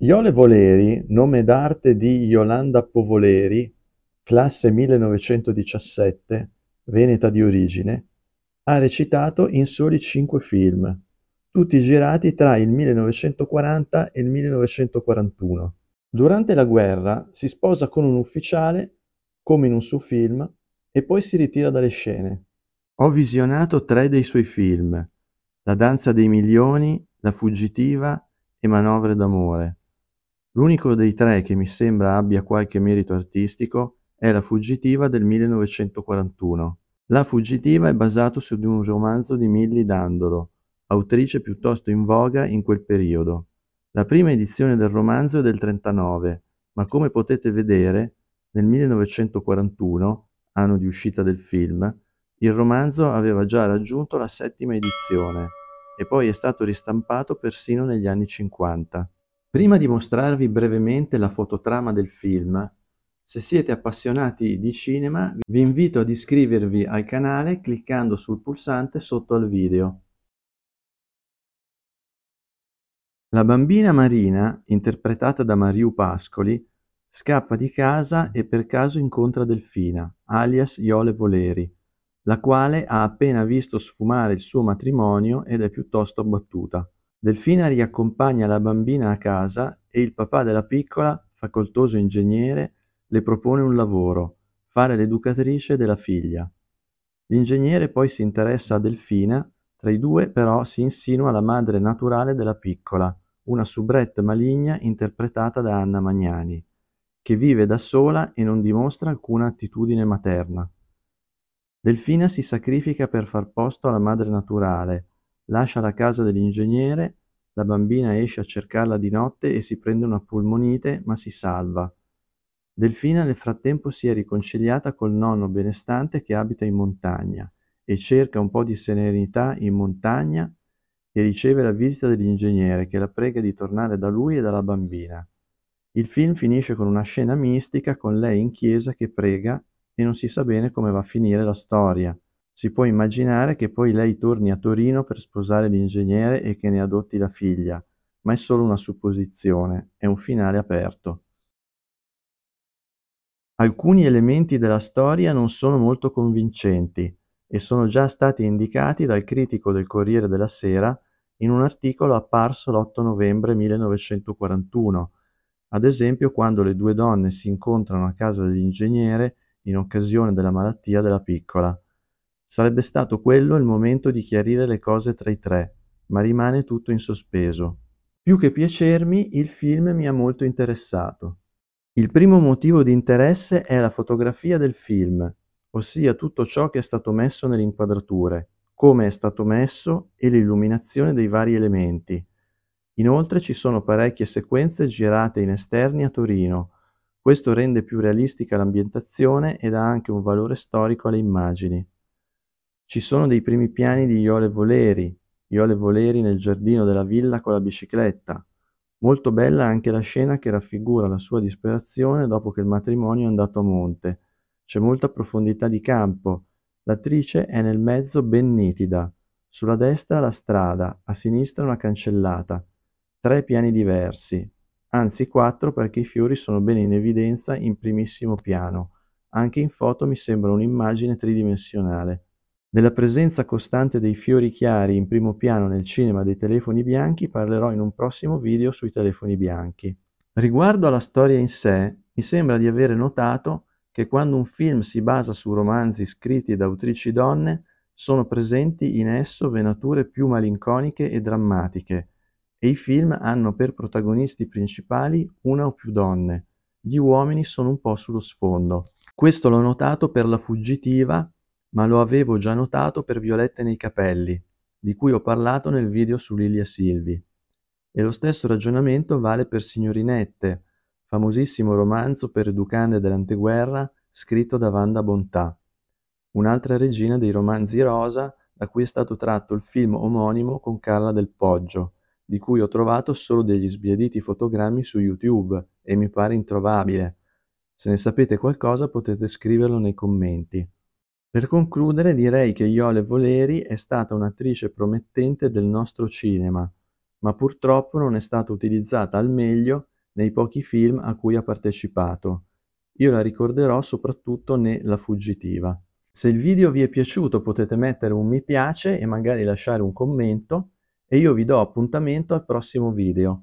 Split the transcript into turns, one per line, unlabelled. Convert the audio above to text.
Iole Voleri, nome d'arte di Yolanda Povoleri, classe 1917, veneta di origine, ha recitato in soli cinque film, tutti girati tra il 1940 e il 1941. Durante la guerra si sposa con un ufficiale, come in un suo film, e poi si ritira dalle scene. Ho visionato tre dei suoi film, La danza dei milioni, La fuggitiva e Manovre d'amore. L'unico dei tre che mi sembra abbia qualche merito artistico è La fuggitiva del 1941. La fuggitiva è basato su un romanzo di Milly Dandolo, autrice piuttosto in voga in quel periodo. La prima edizione del romanzo è del 39, ma come potete vedere, nel 1941, anno di uscita del film, il romanzo aveva già raggiunto la settima edizione e poi è stato ristampato persino negli anni 50. Prima di mostrarvi brevemente la fototrama del film, se siete appassionati di cinema vi invito ad iscrivervi al canale cliccando sul pulsante sotto al video. La bambina Marina, interpretata da Mariu Pascoli, scappa di casa e per caso incontra Delfina, alias Iole Voleri, la quale ha appena visto sfumare il suo matrimonio ed è piuttosto abbattuta. Delfina riaccompagna la bambina a casa e il papà della piccola, facoltoso ingegnere, le propone un lavoro, fare l'educatrice della figlia. L'ingegnere poi si interessa a Delfina, tra i due però si insinua la madre naturale della piccola, una soubrette maligna interpretata da Anna Magnani, che vive da sola e non dimostra alcuna attitudine materna. Delfina si sacrifica per far posto alla madre naturale, Lascia la casa dell'ingegnere, la bambina esce a cercarla di notte e si prende una polmonite, ma si salva. Delfina nel frattempo si è riconciliata col nonno benestante che abita in montagna e cerca un po' di serenità in montagna e riceve la visita dell'ingegnere che la prega di tornare da lui e dalla bambina. Il film finisce con una scena mistica con lei in chiesa che prega e non si sa bene come va a finire la storia. Si può immaginare che poi lei torni a Torino per sposare l'ingegnere e che ne adotti la figlia, ma è solo una supposizione, è un finale aperto. Alcuni elementi della storia non sono molto convincenti e sono già stati indicati dal critico del Corriere della Sera in un articolo apparso l'8 novembre 1941, ad esempio quando le due donne si incontrano a casa dell'ingegnere in occasione della malattia della piccola. Sarebbe stato quello il momento di chiarire le cose tra i tre, ma rimane tutto in sospeso. Più che piacermi, il film mi ha molto interessato. Il primo motivo di interesse è la fotografia del film, ossia tutto ciò che è stato messo nelle inquadrature, come è stato messo e l'illuminazione dei vari elementi. Inoltre ci sono parecchie sequenze girate in esterni a Torino. Questo rende più realistica l'ambientazione ed ha anche un valore storico alle immagini. Ci sono dei primi piani di Iole Voleri, Iole Voleri nel giardino della villa con la bicicletta. Molto bella anche la scena che raffigura la sua disperazione dopo che il matrimonio è andato a monte. C'è molta profondità di campo. L'attrice è nel mezzo ben nitida. Sulla destra la strada, a sinistra una cancellata. Tre piani diversi, anzi quattro perché i fiori sono ben in evidenza in primissimo piano. Anche in foto mi sembra un'immagine tridimensionale. Della presenza costante dei fiori chiari in primo piano nel cinema dei telefoni bianchi parlerò in un prossimo video sui telefoni bianchi. Riguardo alla storia in sé, mi sembra di avere notato che quando un film si basa su romanzi scritti da autrici donne, sono presenti in esso venature più malinconiche e drammatiche, e i film hanno per protagonisti principali una o più donne. Gli uomini sono un po' sullo sfondo. Questo l'ho notato per La fuggitiva ma lo avevo già notato per Violette nei capelli, di cui ho parlato nel video su Lilia Silvi. E lo stesso ragionamento vale per Signorinette, famosissimo romanzo per educande dell'anteguerra scritto da Vanda Bontà, un'altra regina dei romanzi rosa da cui è stato tratto il film omonimo con Carla del Poggio, di cui ho trovato solo degli sbiaditi fotogrammi su YouTube e mi pare introvabile. Se ne sapete qualcosa potete scriverlo nei commenti. Per concludere direi che Iole Voleri è stata un'attrice promettente del nostro cinema, ma purtroppo non è stata utilizzata al meglio nei pochi film a cui ha partecipato. Io la ricorderò soprattutto ne La fuggitiva. Se il video vi è piaciuto potete mettere un mi piace e magari lasciare un commento e io vi do appuntamento al prossimo video.